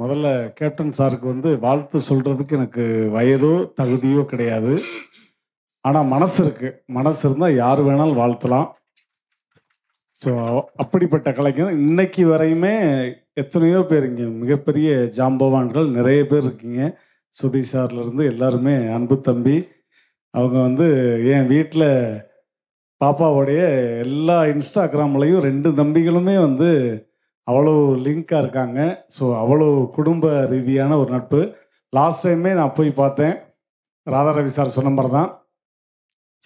முதல்ல கேப்டன் சாருக்கு வந்து வாழ்த்து சொல்கிறதுக்கு எனக்கு வயதோ தகுதியோ கிடையாது ஆனால் மனசு இருக்குது மனசு இருந்தால் யார் வேணாலும் வாழ்த்தலாம் ஸோ அப்படிப்பட்ட கலைஞர் இன்னைக்கு வரையுமே எத்தனையோ பேர் இங்கே மிகப்பெரிய ஜாம்பவான்கள் நிறைய பேர் இருக்கீங்க சுதி சார்லேருந்து எல்லாருமே அன்பு தம்பி அவங்க வந்து என் வீட்டில் பாப்பாவுடைய எல்லா இன்ஸ்டாகிராம்லையும் ரெண்டு தம்பிகளுமே வந்து அவ்வளோ லிங்காக இருக்காங்க ஸோ அவ்வளோ குடும்ப ரீதியான ஒரு நட்பு லாஸ்ட் டைமே நான் போய் பார்த்தேன் ராதா ரவி சார் சொன்ன மாதிரி தான்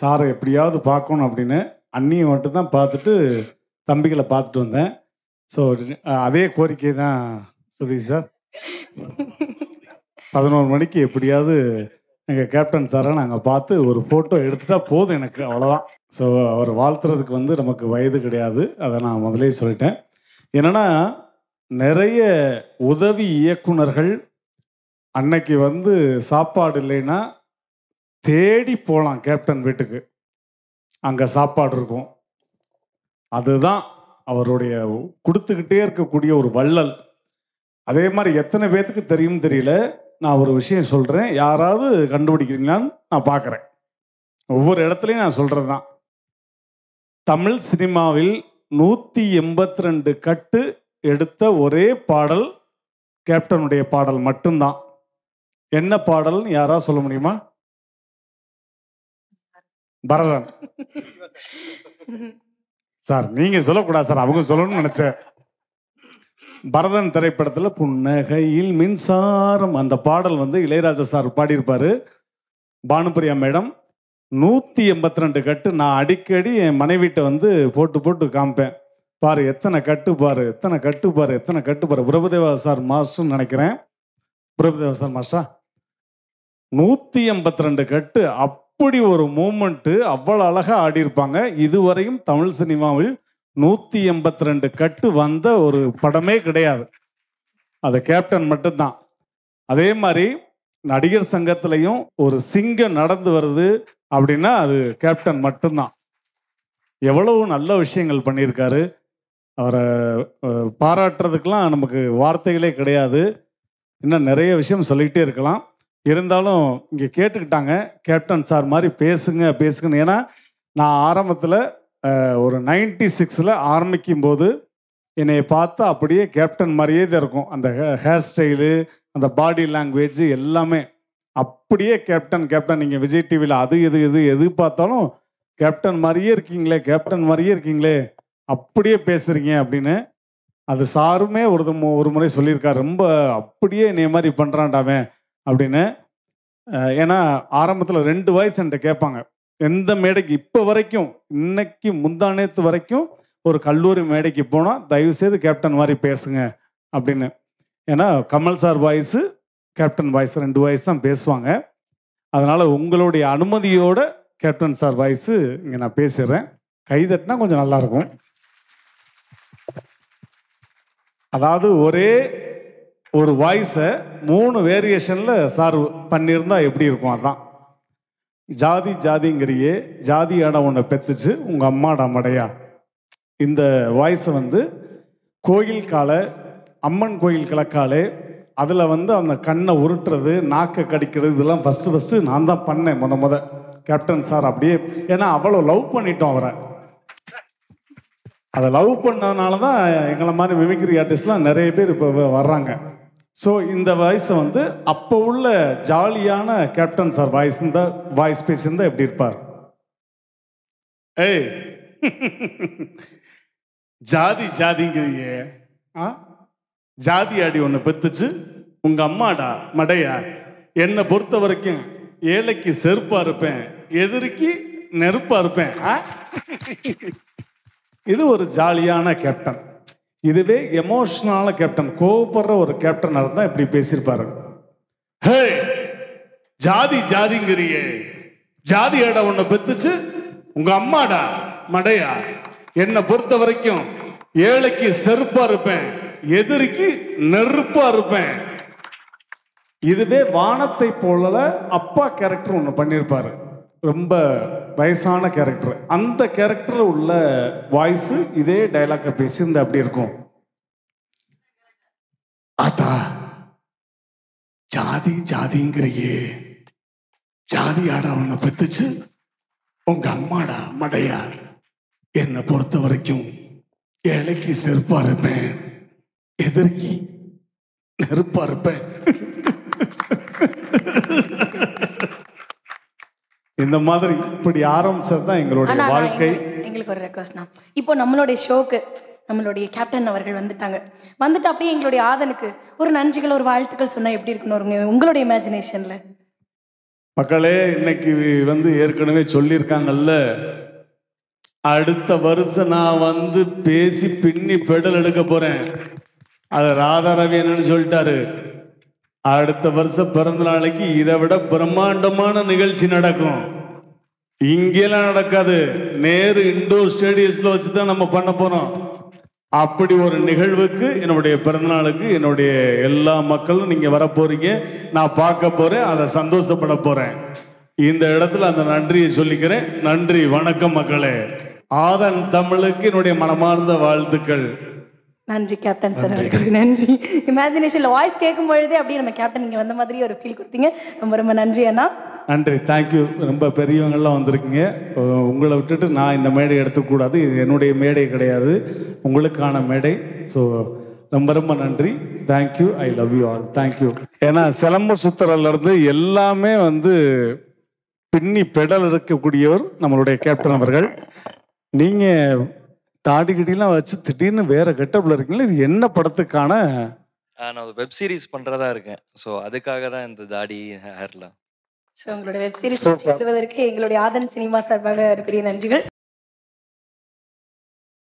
சாரை எப்படியாவது பார்க்கணும் அப்படின்னு அண்ணியை மட்டும் தான் பார்த்துட்டு தம்பிகளை பார்த்துட்டு வந்தேன் ஸோ அதே கோரிக்கை தான் சுதீஷ் சார் பதினோரு மணிக்கு எப்படியாவது எங்கள் கேப்டன் சாரை நாங்கள் பார்த்து ஒரு ஃபோட்டோ எடுத்துட்டா போதும் எனக்கு அவ்வளோதான் ஸோ அவர் வாழ்த்துறதுக்கு வந்து நமக்கு வயது கிடையாது அதை நான் முதலே சொல்லிட்டேன் என்னென்னா நிறைய உதவி இயக்குனர்கள் அன்னைக்கு வந்து சாப்பாடு இல்லைன்னா தேடி போகலாம் கேப்டன் வீட்டுக்கு அங்கே சாப்பாடு இருக்கும் அதுதான் அவருடைய கொடுத்துக்கிட்டே இருக்கக்கூடிய ஒரு வள்ளல் அதே மாதிரி எத்தனை பேர்த்துக்கு தெரியும் தெரியல நான் ஒரு விஷயம் சொல்கிறேன் யாராவது கண்டுபிடிக்கிறீங்களான்னு நான் பார்க்குறேன் ஒவ்வொரு இடத்துலையும் நான் சொல்கிறது தான் தமிழ் சினிமாவில் நூற்றி எண்பத்தி ரெண்டு கட்டு எடுத்த ஒரே பாடல் கேப்டனுடைய பாடல் மட்டும்தான் என்ன பாடல் யாரா சொல்ல முடியுமா பரதன் சார் நீங்க சொல்லக்கூடாது சார் அவங்க சொல்லணும்னு நினைச்சேன் பரதன் திரைப்படத்தில் புன்னகையில் மின்சாரம் அந்த பாடல் வந்து இளையராஜா சார் பாடியிருப்பாரு பானுபிரியா மேடம் நூற்றி எண்பத்தி ரெண்டு கட்டு நான் அடிக்கடி என் மனைவிட்ட வந்து போட்டு போட்டு காமிப்பேன் பாரு எத்தனை கட்டு பாரு எத்தனை கட்டு பாரு எத்தனை கட்டு பாரு பிரபுதேவா சார் மாஸ்டர்னு நினைக்கிறேன் பிரபுதேவா சார் மாஸ்டா நூற்றி எண்பத்தி ரெண்டு கட்டு அப்படி ஒரு மூமெண்ட்டு அவ்வளோ அழகாக ஆடியிருப்பாங்க இதுவரையும் தமிழ் சினிமாவில் நூற்றி எண்பத்தி ரெண்டு கட்டு வந்த ஒரு படமே கிடையாது அது கேப்டன் மட்டும்தான் அதே மாதிரி நடிகர் சங்கத்திலையும் ஒரு சிங்கம் நடந்து வருது அப்படின்னா அது கேப்டன் மட்டும்தான் எவ்வளவு நல்ல விஷயங்கள் பண்ணியிருக்காரு அவரை பாராட்டுறதுக்கெலாம் நமக்கு வார்த்தைகளே கிடையாது இன்னும் நிறைய விஷயம் சொல்லிக்கிட்டே இருக்கலாம் இருந்தாலும் இங்கே கேட்டுக்கிட்டாங்க கேப்டன் சார் மாதிரி பேசுங்க பேசுங்கன்னு ஏன்னா நான் ஆரம்பத்தில் ஒரு நைன்டி சிக்ஸில் ஆரம்பிக்கும் போது என்னை பார்த்து அப்படியே கேப்டன் மாதிரியே தான் இருக்கும் அந்த ஹேர் ஸ்டைலு அந்த பாடி லாங்குவேஜ் எல்லாமே அப்படியே கேப்டன் கேப்டன் நீங்கள் விஜய் டிவியில் அது எது எது எது பார்த்தாலும் கேப்டன் மாதிரியே இருக்கீங்களே கேப்டன் மாதிரியே இருக்கீங்களே அப்படியே பேசுகிறீங்க அப்படின்னு அது சாருமே ஒரு ஒரு முறை சொல்லியிருக்கார் ரொம்ப அப்படியே நீ மாதிரி பண்ணுறான்டாவே அப்படின்னு ஏன்னா ஆரம்பத்தில் ரெண்டு வயசு என்கிட்ட கேட்பாங்க எந்த மேடைக்கு இப்போ வரைக்கும் இன்னைக்கு முந்தானேத்து வரைக்கும் ஒரு கல்லூரி மேடைக்கு போனால் தயவுசெய்து கேப்டன் மாதிரி பேசுங்க அப்படின்னு ஏன்னா Kamal sir voice captain voice ரெண்டு வாய்ஸ் தான் பேசுவாங்க அதனால் உங்களுடைய அனுமதியோட கேப்டன் சார் வாய்ஸு இங்கே நான் பேசிடுறேன் கைதட்டினா கொஞ்சம் நல்லாயிருக்கும் அதாவது ஒரே ஒரு வாய்ஸை மூணு வேரியேஷனில் சார் பண்ணியிருந்தால் எப்படி இருக்கும் அதான் ஜாதி ஜாதிங்கிறியே ஜாதி இடம் ஒன்று பெத்துச்சு உங்கள் அம்மாடா மடையா இந்த வாய்ஸை வந்து கோயில் காலை அம்மன் கோயில் கிழக்காலே அதில் வந்து அந்த கண்ணை உருட்டுறது நாக்கை கடிக்கிறது இதெல்லாம் ஃபஸ்ட்டு ஃபஸ்ட்டு நான் தான் பண்ணேன் முத முத கேப்டன் சார் அப்படியே ஏன்னா அவ்வளோ லவ் பண்ணிட்டோம் அவரை அதை லவ் பண்ணதுனால தான் எங்களை மாதிரி மிமிக்ரி ஆர்டிஸ்ட்லாம் நிறைய பேர் இப்போ வர்றாங்க ஸோ இந்த வாய்ஸை வந்து அப்போ உள்ள ஜாலியான கேப்டன் சார் வாய்ஸ் இருந்தால் வாய்ஸ் பேசியிருந்தால் எப்படி இருப்பார் ஏய் ஜாதி ஜாதிங்கிறீங்க ஆ ஜாதி ஆடி ஒன்று பெத்துச்சு உங்கள் அம்மாடா மடையா என்னை பொறுத்த வரைக்கும் ஏழைக்கு செருப்பாக இருப்பேன் எதிரிக்கு நெருப்பாக இருப்பேன் இது ஒரு ஜாலியான கேப்டன் இதுவே எமோஷ்னலான கேப்டன் கோவப்படுற ஒரு கேப்டனாக இருந்தால் இப்படி பேசியிருப்பாரு ஹே ஜாதி ஜாதிங்கிறியே ஜாதி அடை உன்னை பெத்துச்சு உங்க அம்மாடா மடையா என்னை பொறுத்த வரைக்கும் ஏழைக்கு செருப்பா இருப்பேன் எதிரிக்கு நெருப்பா இருப்பேன் இதுவே வானத்தை போல அப்பா கேரக்டர் ஒன்று பண்ணியிருப்பாரு ரொம்ப வயசான கேரக்டர் அந்த கேரக்டர் உள்ள வாய்ஸ் இதே டைலாக பேசி இந்த அப்படி இருக்கும் ஆத்தா ஜாதி ஜாதிங்கிறையே ஜாதி ஆடா உன்னை பெத்துச்சு உங்க அம்மாடா மடையா என்னை பொறுத்த வரைக்கும் ஏழைக்கு செருப்பா இருப்பேன் எதிர்க்கி நெருப்பா இருப்பேன் இந்த மாதிரி இப்படி ஆரம்பிச்சது தான் எங்களுடைய வாழ்க்கை எங்களுக்கு ஒரு ரெக்வஸ்ட் தான் இப்போ நம்மளுடைய ஷோக்கு நம்மளுடைய கேப்டன் அவர்கள் வந்துட்டாங்க வந்துட்டு அப்படியே எங்களுடைய ஆதனுக்கு ஒரு நன்றிகள் ஒரு வாழ்த்துக்கள் சொன்னா எப்படி இருக்கணும் உங்களுடைய இமேஜினேஷன்ல மக்களே இன்னைக்கு வந்து ஏற்கனவே சொல்லியிருக்காங்கல்ல அடுத்த வருஷம் நான் வந்து பேசி பின்னி பெடல் எடுக்க போறேன் அது ராதாரவி என்னன்னு சொல்லிட்டாரு அடுத்த வருஷம் பிறந்த நாளைக்கு இதை விட பிரம்மாண்டமான நிகழ்ச்சி நடக்கும் இங்கெல்லாம் நடக்காது நேரு இண்டோர் ஸ்டேடியம்ஸ்ல வச்சு தான் நம்ம பண்ண போறோம் அப்படி ஒரு நிகழ்வுக்கு என்னுடைய பிறந்தநாளுக்கு என்னுடைய எல்லா மக்களும் நீங்க வர போறீங்க நான் பார்க்க போறேன் அதை சந்தோஷப்பட போறேன் இந்த இடத்துல அந்த நன்றியை சொல்லிக்கிறேன் நன்றி வணக்கம் மக்களே ஆதன் தமிழுக்கு என்னுடைய மனமார்ந்த வாழ்த்துக்கள் நன்றி கேப்டன் சார் அவர்களுக்கு நன்றி இமேஜினேஷனில் வாய்ஸ் கேட்கும் பொழுதே அப்படியே நம்ம கேப்டன் நீங்க வந்த மாதிரி ஒரு ஃபீல் கொடுத்தீங்க ரொம்ப ரொம்ப நன்றி அண்ணா நன்றி தேங்க்யூ ரொம்ப பெரியவங்கள்லாம் வந்திருக்கீங்க உங்களை விட்டுட்டு நான் இந்த மேடை எடுத்துக்கூடாது இது என்னுடைய மேடை கிடையாது உங்களுக்கான மேடை ஸோ ரொம்ப ரொம்ப நன்றி thank you I love you all thank you ஏன்னா சிலம்பு இருந்து எல்லாமே வந்து பின்னி பெடல் இருக்கக்கூடியவர் நம்மளுடைய கேப்டன் அவர்கள் நீங்கள் தாடி கட்டிலாம் வச்சு திடீர்னு வேற கெட்டப்ல இருக்கீங்களா இது என்ன படத்துக்கான நான் ஒரு வெப் சீரிஸ் பண்றதா இருக்கேன் ஸோ அதுக்காக தான் இந்த தாடி ஹேர்லாம் சோ உங்களுடைய வெப் சீரிஸ் எங்களுடைய ஆதன் சினிமா சார்பாக பெரிய நன்றிகள்